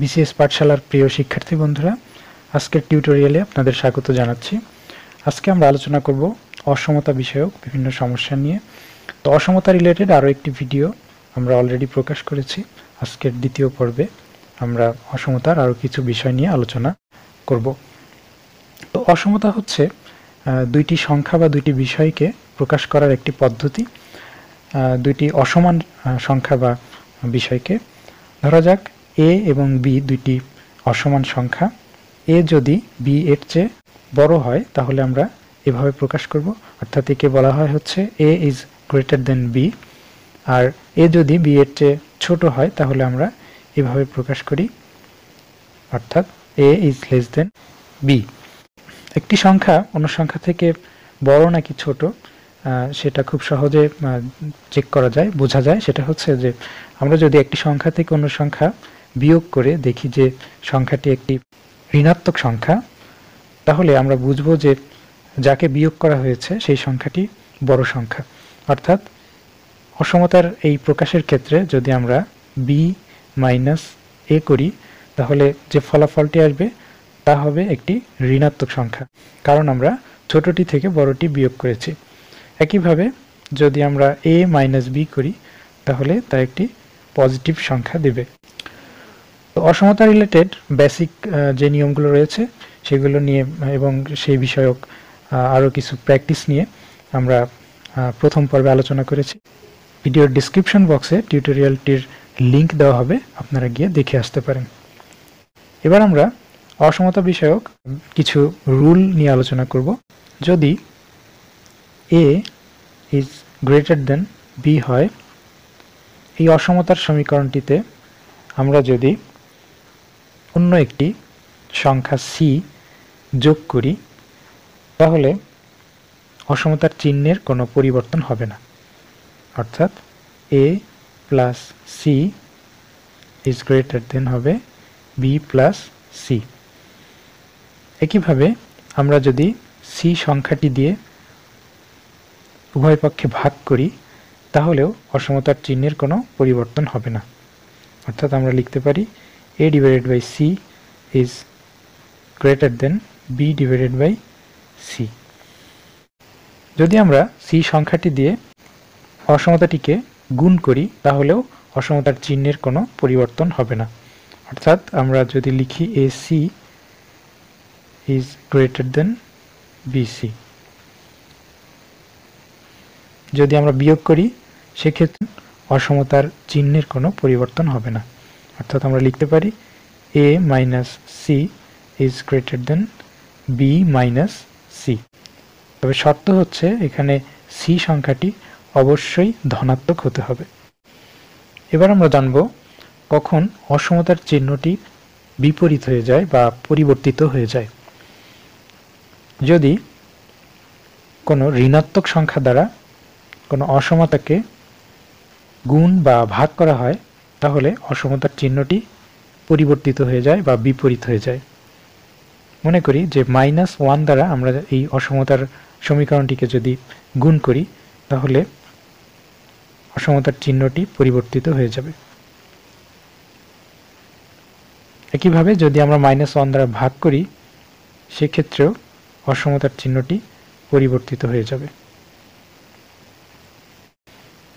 BCS পাঠশালার প্রিয় শিক্ষার্থী বন্ধুরা আজকের টিউটোরিয়ালে আপনাদের স্বাগত জানাচ্ছি আজকে আমরা আলোচনা করব অসমতা বিষয়ক বিভিন্ন সমস্যা নিয়ে তো অসমতা রিলেটেড আরও একটি ভিডিও আমরা অলরেডি প্রকাশ করেছি আজকের দ্বিতীয় পর্বে আমরা অসমতার আরও কিছু বিষয় নিয়ে আলোচনা করব তো অসমতা হচ্ছে দুইটি সংখ্যা বা দুইটি বিষয়কে প্রকাশ করার একটি পদ্ধতি দুইটি অসমান সংখ্যা বা বিষয়কে ধরা যাক এ এবং বি দুইটি অসমান সংখ্যা এ যদি বি এর চেয়ে বড় হয় তাহলে আমরা এভাবে প্রকাশ করব অর্থাৎ একে বলা হয় হচ্ছে A is greater than B আর এ যদি বি এর চেয়ে ছোট হয় তাহলে আমরা এভাবে প্রকাশ করি অর্থাৎ A is less than B একটি সংখ্যা অন্য সংখ্যা থেকে বড় নাকি ছোট সেটা খুব সহজে চেক করা যায় বোঝা যায় সেটা হচ্ছে যে আমরা যদি একটি সংখ্যা থেকে অন্য সংখ্যা বিয়োগ করে দেখি যে সংখ্যাটি একটি ঋণাত্মক সংখ্যা তাহলে আমরা বুঝব যে যাকে বিয়োগ করা হয়েছে সেই সংখ্যাটি বড় সংখ্যা অর্থাৎ অসমতার এই প্রকাশের ক্ষেত্রে যদি আমরা বি মাইনাস এ করি তাহলে যে ফলাফলটি আসবে তা হবে একটি ঋণাত্মক সংখ্যা কারণ আমরা ছোটটি থেকে বড়টি বিয়োগ করেছি একইভাবে যদি আমরা এ মাইনাস বি করি তাহলে তা একটি পজিটিভ সংখ্যা দেবে তো অসমতা রিলেটেড বেসিক যে নিয়মগুলো রয়েছে সেগুলো নিয়ে এবং সেই বিষয়ক আরও কিছু প্র্যাকটিস নিয়ে আমরা প্রথম পর্বে আলোচনা করেছি ভিডিওর ডিসক্রিপশন বক্সে টিউটোরিয়ালটির লিংক দেওয়া হবে আপনারা গিয়ে দেখে আসতে পারেন এবার আমরা অসমতা বিষয়ক কিছু রুল নিয়ে আলোচনা করব যদি A is greater than B হয় এই অসমতার সমীকরণটিতে আমরা যদি অন্য একটি সংখ্যা সি যোগ করি তাহলে অসমতার চিহ্নের কোনো পরিবর্তন হবে না অর্থাৎ A plus C is greater than হবে বি প্লাস সি একইভাবে আমরা যদি সি সংখ্যাটি দিয়ে উভয় পক্ষে ভাগ করি তাহলেও অসমতার চিহ্নের কোনো পরিবর্তন হবে না অর্থাৎ আমরা লিখতে পারি a divided by c is greater than b divided by c যদি আমরা সি সংখ্যাটি দিয়ে অসমতাটিকে গুণ করি তাহলেও অসমতার চিহ্নের কোনো পরিবর্তন হবে না অর্থাৎ আমরা যদি লিখি A C is greater than BC যদি আমরা বিয়োগ করি সেক্ষেত্রে অসমতার চিহ্নের কোনো পরিবর্তন হবে না অর্থাৎ আমরা লিখতে পারি A minus C is greater than B minus C তবে শর্ত হচ্ছে এখানে সি সংখ্যাটি অবশ্যই ধনাত্মক হতে হবে এবার আমরা জানব কখন অসমতার চিহ্নটি বিপরীত হয়ে যায় বা পরিবর্তিত হয়ে যায় যদি কোনো ঋণাত্মক সংখ্যা দ্বারা কোনো অসমতাকে গুণ বা ভাগ করা হয় তাহলে অসমতার চিহ্নটি পরিবর্তিত হয়ে যায় বা বিপরীত হয়ে যায় মনে করি যে মাইনাস ওয়ান দ্বারা আমরা এই অসমতার সমীকরণটিকে যদি গুণ করি তাহলে অসমতার চিহ্নটি পরিবর্তিত হয়ে যাবে একইভাবে যদি আমরা মাইনাস ওয়ান দ্বারা ভাগ করি সেক্ষেত্রেও অসমতার চিহ্নটি পরিবর্তিত হয়ে যাবে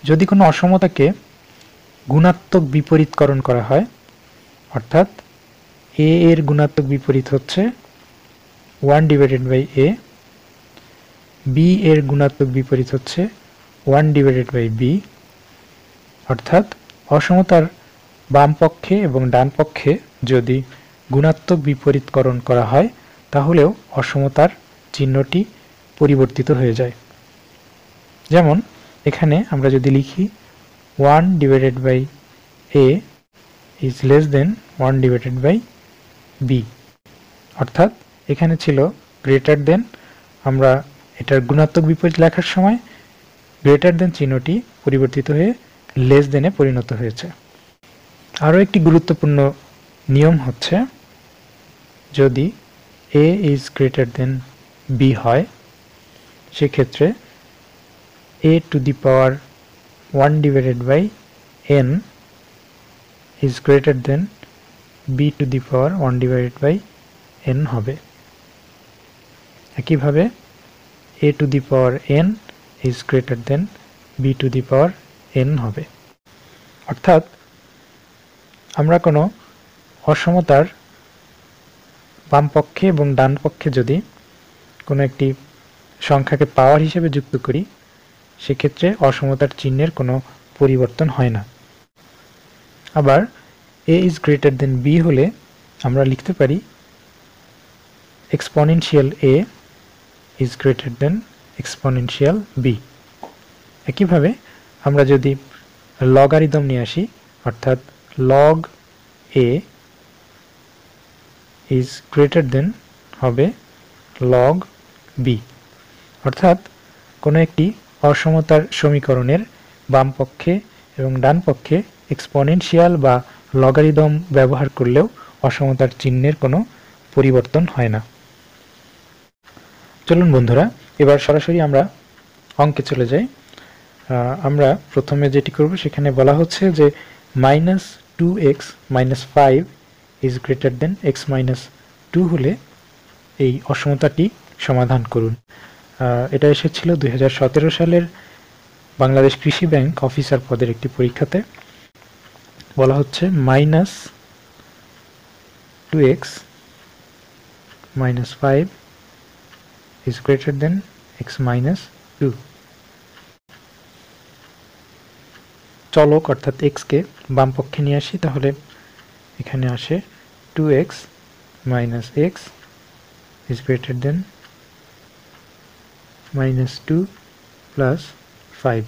যদি কোনো অসমতাকে গুণাত্মক বিপরীতকরণ করা হয় অর্থাৎ এ এর গুণাত্মক বিপরীত হচ্ছে one divided by A B এর গুণাত্মক বিপরীত হচ্ছে ওয়ান ডিভাইডেড বাই বি অর্থাৎ অসমতার বাম পক্ষে এবং ডান পক্ষে যদি গুণাত্মক বিপরীতকরণ করা হয় তাহলেও অসমতার চিহ্নটি পরিবর্তিত হয়ে যায় যেমন এখানে আমরা যদি লিখি 1 divided by a is less than 1 divided by b অর্থাৎ এখানে ছিল গ্রেটার দেন আমরা এটার গুণাত্মক বিপরীত লেখার সময় গ্রেটার দেন চিহ্নটি পরিবর্তিত হয়ে লেস দেনে পরিণত হয়েছে আরও একটি গুরুত্বপূর্ণ নিয়ম হচ্ছে যদি A is greater than B হয় সেক্ষেত্রে A to the power 1 divided by n is greater than b to the power 1 divided by n হবে একইভাবে a to the power n is greater than b to the power n হবে অর্থাৎ আমরা কোনো অসমতার বাম পক্ষে এবং ডান পক্ষে যদি কোনো একটি সংখ্যাকে পাওয়ার হিসেবে যুক্ত করি সেক্ষেত্রে অসমতার চিহ্নের কোনো পরিবর্তন হয় না আবার A is greater than B হলে আমরা লিখতে পারি exponential A is greater than exponential B একইভাবে আমরা যদি লগারিদম নিয়ে আসি অর্থাৎ log A is greater than হবে লগ বি অর্থাৎ কোনো একটি অসমতার সমীকরণের বাম পক্ষে এবং ডানপক্ষে এক্সপনেনশিয়াল বা লগারিদম ব্যবহার করলেও অসমতার চিহ্নের কোনো পরিবর্তন হয় না চলুন বন্ধুরা এবার সরাসরি আমরা অঙ্কে চলে যাই আমরা প্রথমে যেটি করব সেখানে বলা হচ্ছে যে minus two X minus five is greater than X minus two হলে এই অসমতাটি সমাধান করুন এটা এসেছিল দুই সালের বাংলাদেশ কৃষি ব্যাংক অফিসার পদের একটি পরীক্ষাতে বলা হচ্ছে minus two X minus five is greater than X minus two চলক অর্থাৎ এক্সকে বাম পক্ষে নিয়ে আসি তাহলে এখানে আসে two X minus X is greater than minus two plus five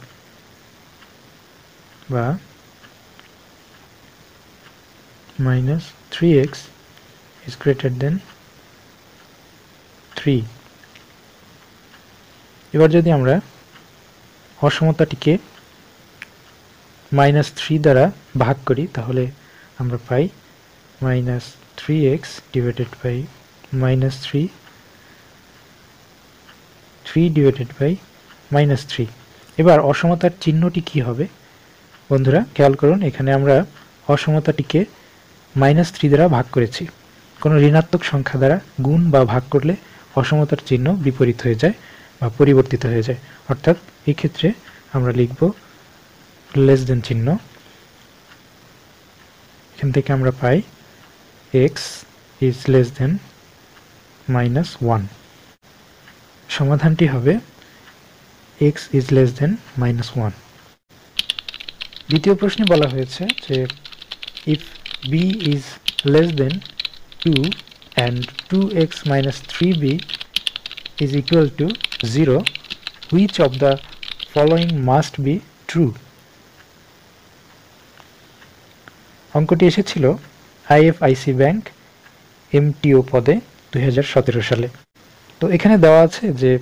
বা minus three X is greater than 3 এবার যদি আমরা অসমতাটিকে মাইনাস থ্রি দ্বারা ভাগ করি তাহলে আমরা পাই minus three X divided by minus three three divided by minus three এবার অসমতার চিহ্নটি কি হবে বন্ধুরা খেয়াল করুন এখানে আমরা অসমতাটিকে মাইনাস থ্রি দ্বারা ভাগ করেছি কোনো ঋণাত্মক সংখ্যা দ্বারা গুণ বা ভাগ করলে অসমতার চিহ্ন বিপরীত হয়ে যায় বা পরিবর্তিত হয়ে যায় অর্থাৎ এক্ষেত্রে আমরা লিখব লেস দেন চিহ্ন এখান থেকে আমরা পাই X is less than minus one সমাধানটি হবে x is less than minus one দ্বিতীয় প্রশ্নে বলা হয়েছে যে if B is less than two and two X minus three B is equal to zero which of the following must be true অঙ্কটি এসেছিল IFIC bank MTO পদে দুই সালে তো এখানে দেওয়া আছে যে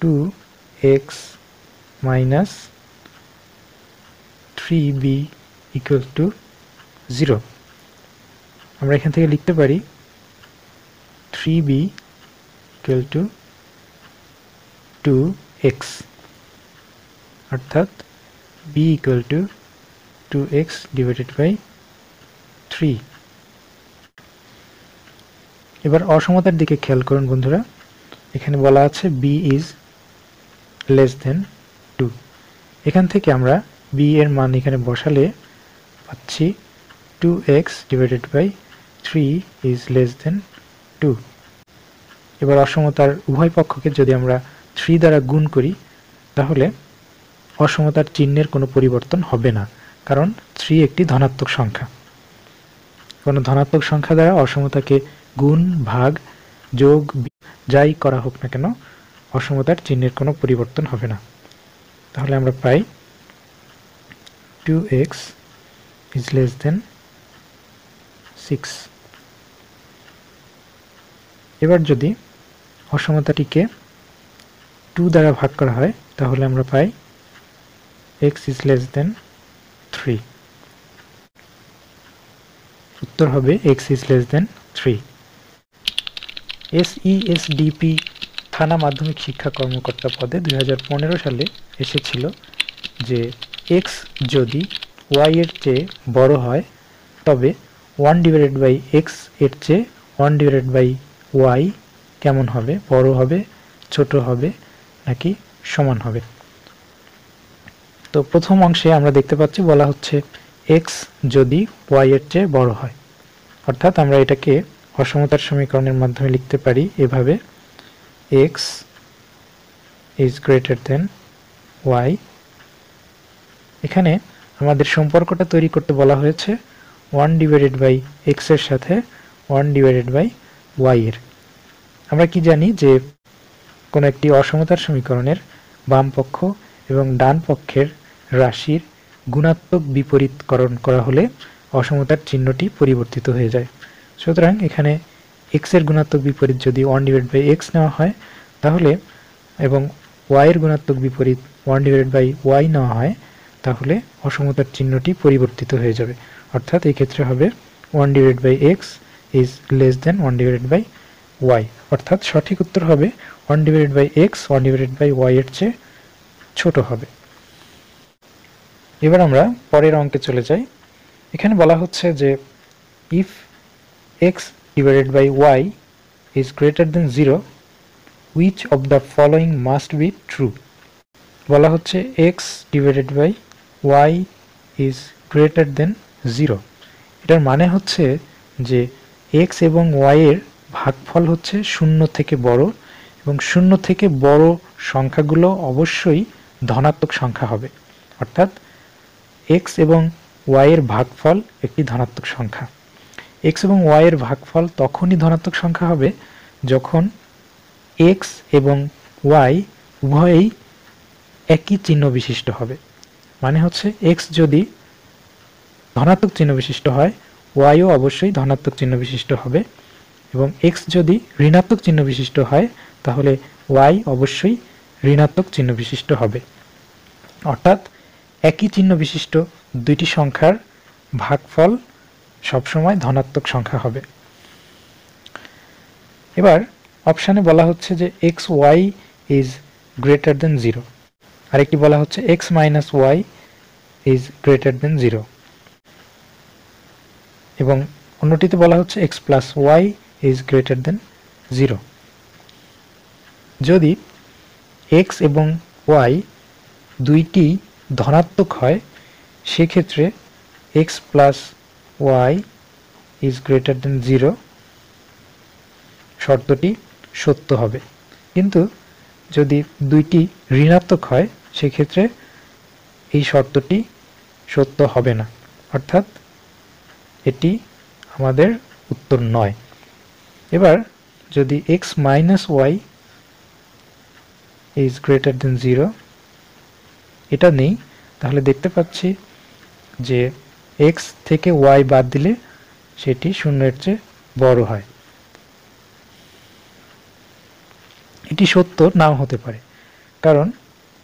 two X minus three B equal to zero আমরা এখান থেকে লিখতে পারি three B equal to two X অর্থাৎ B equal to two X divided by three এবার অসমতার দিকে খেয়াল করুন বন্ধুরা এখানে বলা আছে B is less than two এখান থেকে আমরা বি এর মান এখানে বসালে পাচ্ছি two X divided by three is less than two এবার অসমতার উভয় পক্ষকে যদি আমরা থ্রি দ্বারা গুণ করি তাহলে অসমতার চিহ্নের কোনো পরিবর্তন হবে না কারণ থ্রি একটি ধনাত্মক সংখ্যা কোনো ধনাত্মক সংখ্যা দ্বারা অসমতাকে গুণ ভাগ যোগ যাই করা হোক না কেন অসমতার চিহ্নের কোনো পরিবর্তন হবে না তাহলে আমরা পাই two X is less than six এবার যদি অসমতাটিকে টু দ্বারা ভাগ করা হয় তাহলে আমরা পাই X is less than three উত্তর হবে X is less than three SESDP থানা মাধ্যমিক শিক্ষা কর্মকর্তা পদে দুই সালে এসেছিল যে এক্স যদি ওয়াই এর চেয়ে বড় হয় তবে ওয়ান ডিভাইডেড বাই এক্স এর চেয়ে ওয়ান ডিভাইডেড বাই ওয়াই কেমন হবে বড় হবে ছোট হবে নাকি সমান হবে তো প্রথম অংশে আমরা দেখতে পাচ্ছি বলা হচ্ছে এক্স যদি ওয়াই এর চেয়ে বড় হয় অর্থাৎ আমরা এটাকে অসমতার সমীকরণের মাধ্যমে লিখতে পারি এভাবে X is greater than Y এখানে আমাদের সম্পর্কটা তৈরি করতে বলা হয়েছে ওয়ান ডিভাইডেড বাই এক্সের সাথে ওয়ান ডিভাইডেড বাই ওয়াই এর আমরা কি জানি যে কোনো একটি অসমতার সমীকরণের বাম পক্ষ এবং ডান পক্ষের রাশির গুণাত্মক বিপরীতকরণ করা হলে অসমতার চিহ্নটি পরিবর্তিত হয়ে যায় সুতরাং এখানে এক্স এর গুণাত্মক বিপরীত যদি ওয়ান ডিভাইড বাই এক্স নেওয়া হয় তাহলে এবং ওয়াইয়ের গুণাত্মক বিপরীত ওয়ান ডিভাইড বাই ওয়াই নেওয়া হয় তাহলে অসমতার চিহ্নটি পরিবর্তিত হয়ে যাবে অর্থাৎ এই ক্ষেত্রে হবে one divide by X is less than one divide by Y অর্থাৎ সঠিক উত্তর হবে one divide by X one divide by এর চেয়ে ছোট হবে এবার আমরা পরের অঙ্কে চলে যাই এখানে বলা হচ্ছে যে if x divided by y is greater than 0 which of the following must be true বলা হচ্ছে x divided by y is greater than 0 এটার মানে হচ্ছে যে x এবং y এর ভাগফল হচ্ছে শূন্য থেকে বড় এবং শূন্য থেকে বড় সংখ্যাগুলো অবশ্যই ধনাত্মক সংখ্যা হবে অর্থাৎ x এবং y এর ভাগফল একটি ধনাত্মক সংখ্যা এক্স এবং ওয়াই এর ভাগফল তখনই ধনাত্মক সংখ্যা হবে যখন এক্স এবং ওয়াই উভয়েই একই চিহ্ন বিশিষ্ট হবে মানে হচ্ছে এক্স যদি ধনাত্মক চিহ্ন বিশিষ্ট হয় ওয়াইও অবশ্যই ধনাত্মক চিহ্ন বিশিষ্ট হবে এবং এক্স যদি ঋণাত্মক চিহ্ন বিশিষ্ট হয় তাহলে ওয়াই অবশ্যই ঋণাত্মক চিহ্ন বিশিষ্ট হবে অর্থাৎ একই চিহ্ন বিশিষ্ট দুইটি সংখ্যার ভাগফল সবসময় ধনাত্মক সংখ্যা হবে এবার অপশানে বলা হচ্ছে যে X Y is greater than zero আরেকটি বলা হচ্ছে X minus Y is greater than zero এবং অন্যটিতে বলা হচ্ছে X plus Y is greater than zero যদি এক্স এবং ওয়াই দুইটি ধনাত্মক হয় সেক্ষেত্রে X plus y is greater than zero শর্তটি সত্য হবে কিন্তু যদি দুইটি ঋণাত্মক হয় সেক্ষেত্রে এই শর্তটি সত্য হবে না অর্থাৎ এটি আমাদের উত্তর নয় এবার যদি X minus Y is greater than zero এটা নেই তাহলে দেখতে পাচ্ছি যে এক্স থেকে ওয়াই বাদ দিলে সেটি শূন্যের চেয়ে বড় হয় এটি সত্য নাও হতে পারে কারণ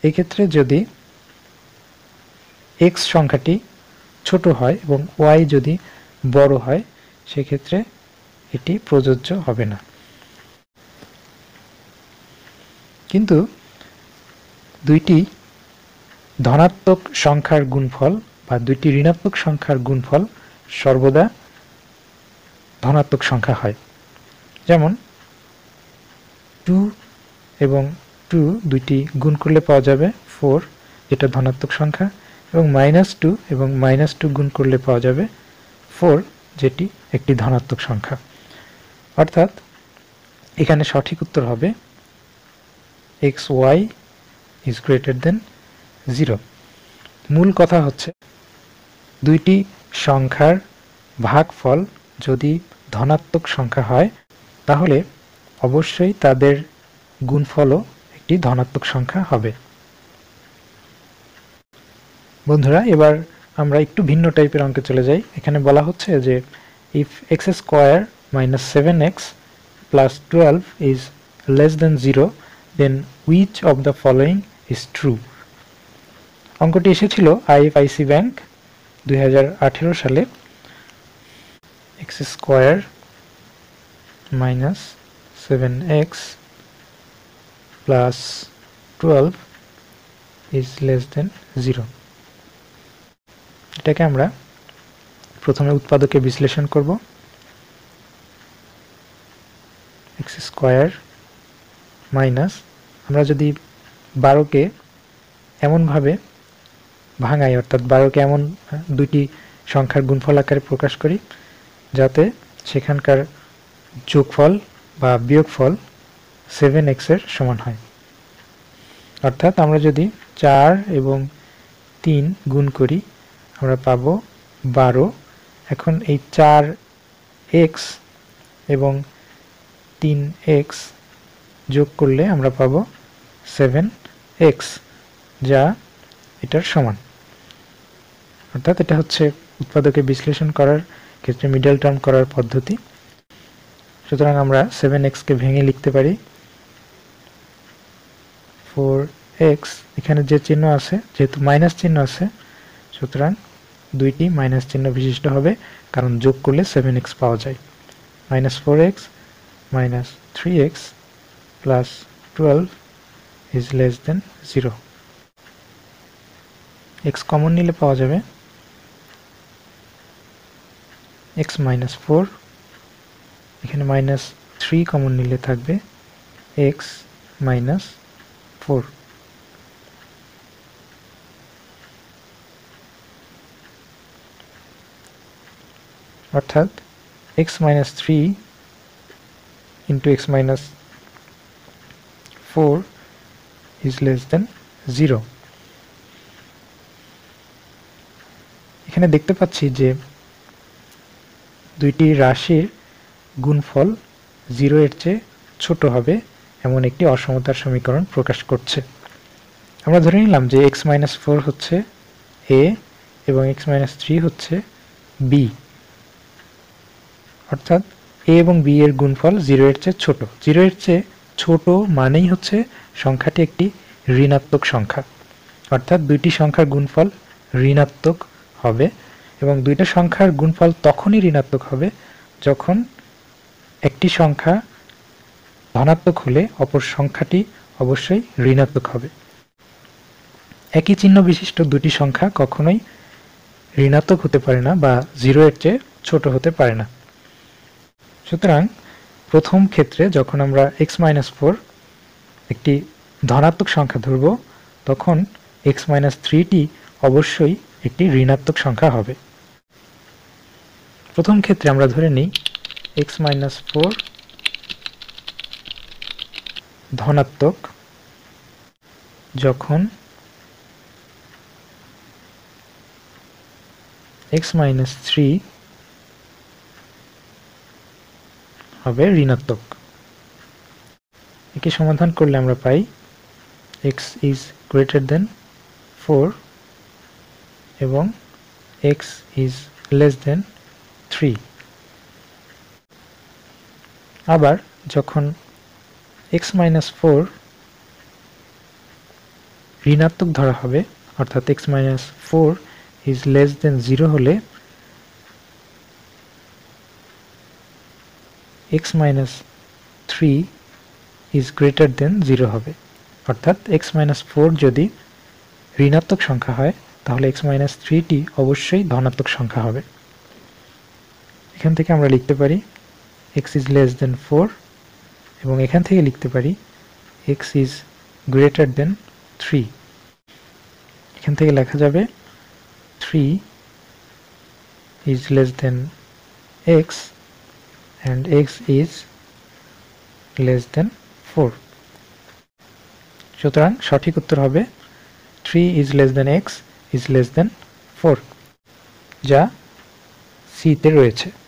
এক্ষেত্রে যদি এক্স সংখ্যাটি ছোট হয় এবং ওয়াই যদি বড় হয় সেক্ষেত্রে এটি প্রযোজ্য হবে না কিন্তু দুইটি ধনাত্মক সংখ্যার গুণফল বা দুইটি ঋণাত্মক সংখ্যার গুণফল সর্বদা ধনাত্মক সংখ্যা হয় যেমন টু এবং টু দুইটি গুণ করলে পাওয়া যাবে ফোর যেটা ধনাত্মক সংখ্যা এবং মাইনাস টু এবং মাইনাস টু গুণ করলে পাওয়া যাবে ফোর যেটি একটি ধনাত্মক সংখ্যা অর্থাৎ এখানে সঠিক উত্তর হবে x Y is greater than zero মূল কথা হচ্ছে দুইটি সংখ্যার ভাগফল যদি ধনাত্মক সংখ্যা হয় তাহলে অবশ্যই তাদের গুণফলও একটি ধনাত্মক সংখ্যা হবে বন্ধুরা এবার আমরা একটু ভিন্ন টাইপের অঙ্কে চলে যাই এখানে বলা হচ্ছে যে if x square minus seven x plus twelve is less than zero then which of the following is true অঙ্কটি এসেছিল আইএফআইসি ব্যাংক দুই সালে x square minus seven x plus twelve is less than zero এটাকে আমরা প্রথমে উৎপাদকে বিশ্লেষণ করব এক্স স্কোয়ার মাইনাস আমরা যদি বারোকে এমনভাবে ভাঙাই অর্থাৎ বারোকে এমন হ্যাঁ, দুইটি সংখ্যার গুণফল আকারে প্রকাশ করি যাতে সেখানকার যোগফল বা বিয়োগফল সেভেন এক্সের সমান হয় অর্থাৎ আমরা যদি চার এবং তিন গুণ করি আমরা পাব বারো এখন এই চার এক্স এবং তিন এক্স যোগ করলে আমরা পাব সেভেন এক্স যা এটার সমান অর্থাৎ এটা হচ্ছে উৎপাদকে বিশ্লেষণ করার ক্ষেত্রে মিডল টার্ম করার পদ্ধতি সুতরাং আমরা সেভেন এক্সকে ভেঙে লিখতে পারি ফোর এক্স এখানে যে চিহ্ন আছে যেহেতু মাইনাস চিহ্ন আছে সুতরাং দুইটি মাইনাস চিহ্ন বিশিষ্ট হবে কারণ যোগ করলে সেভেন এক্স পাওয়া যায় minus four x minus three x plus twelve is less than zero x common নিলে পাওয়া যাবে এক্স মাইনাস ফোর এখানে মাইনাস থ্রি কমন নিলে থাকবে এক্স মাইনাস ফোর অর্থাৎ x minus three into x minus four is less than zero এখানে দেখতে পাচ্ছি যে দুইটি রাশির গুণফল জিরো এর চেয়ে ছোট হবে এমন একটি অসমতার সমীকরণ প্রকাশ করছে আমরা ধরে নিলাম যে এক্স মাইনাস ফোর হচ্ছে এ এবং এক্স মাইনাস থ্রি হচ্ছে বি অর্থাৎ এ এবং বি এর গুণফল জিরো এর চেয়ে ছোট জিরো এর চেয়ে ছোট মানেই হচ্ছে সংখ্যাটি একটি ঋণাত্মক সংখ্যা অর্থাৎ দুইটি সংখ্যার গুণফল ঋণাত্মক হবে এবং দুইটা সংখ্যার গুণফল তখনই ঋণাত্মক হবে যখন একটি সংখ্যা ধনাত্মক হলে অপর সংখ্যাটি অবশ্যই ঋণাত্মক হবে একই চিহ্ন বিশিষ্ট দুটি সংখ্যা কখনোই ঋণাত্মক হতে পারে না বা জিরো এর চেয়ে ছোট হতে পারে না সুতরাং প্রথম ক্ষেত্রে যখন আমরা এক্স মাইনাস ফোর একটি ধনাত্মক সংখ্যা ধরব তখন এক্স মাইনাস থ্রিটি অবশ্যই একটি ঋণাত্মক সংখ্যা হবে প্রথম ক্ষেত্রে আমরা ধরে নিই এক্স মাইনাস ফোর ধনাত্মক যখন x মাইনাস থ্রি হবে ঋণাত্মক একে সমাধান করলে আমরা পাই x is greater than four এবং x is less than three আবার যখন এক্স মাইনাস ফোর ঋণাত্মক ধরা হবে অর্থাৎ x minus four is less than zero হলে x minus three is greater than zero হবে অর্থাৎ এক্স মাইনাস ফোর যদি ঋণাত্মক সংখ্যা হয় তাহলে এক্স মাইনাস থ্রিটি অবশ্যই ধনাত্মক সংখ্যা হবে এখান থেকে আমরা লিখতে পারি x is less than four এবং এখান থেকে লিখতে পারি x is greater than three এখান থেকে লেখা যাবে three is less than x and x is less than four সুতরাং সঠিক উত্তর হবে three is less than x is less than four যা সিতে রয়েছে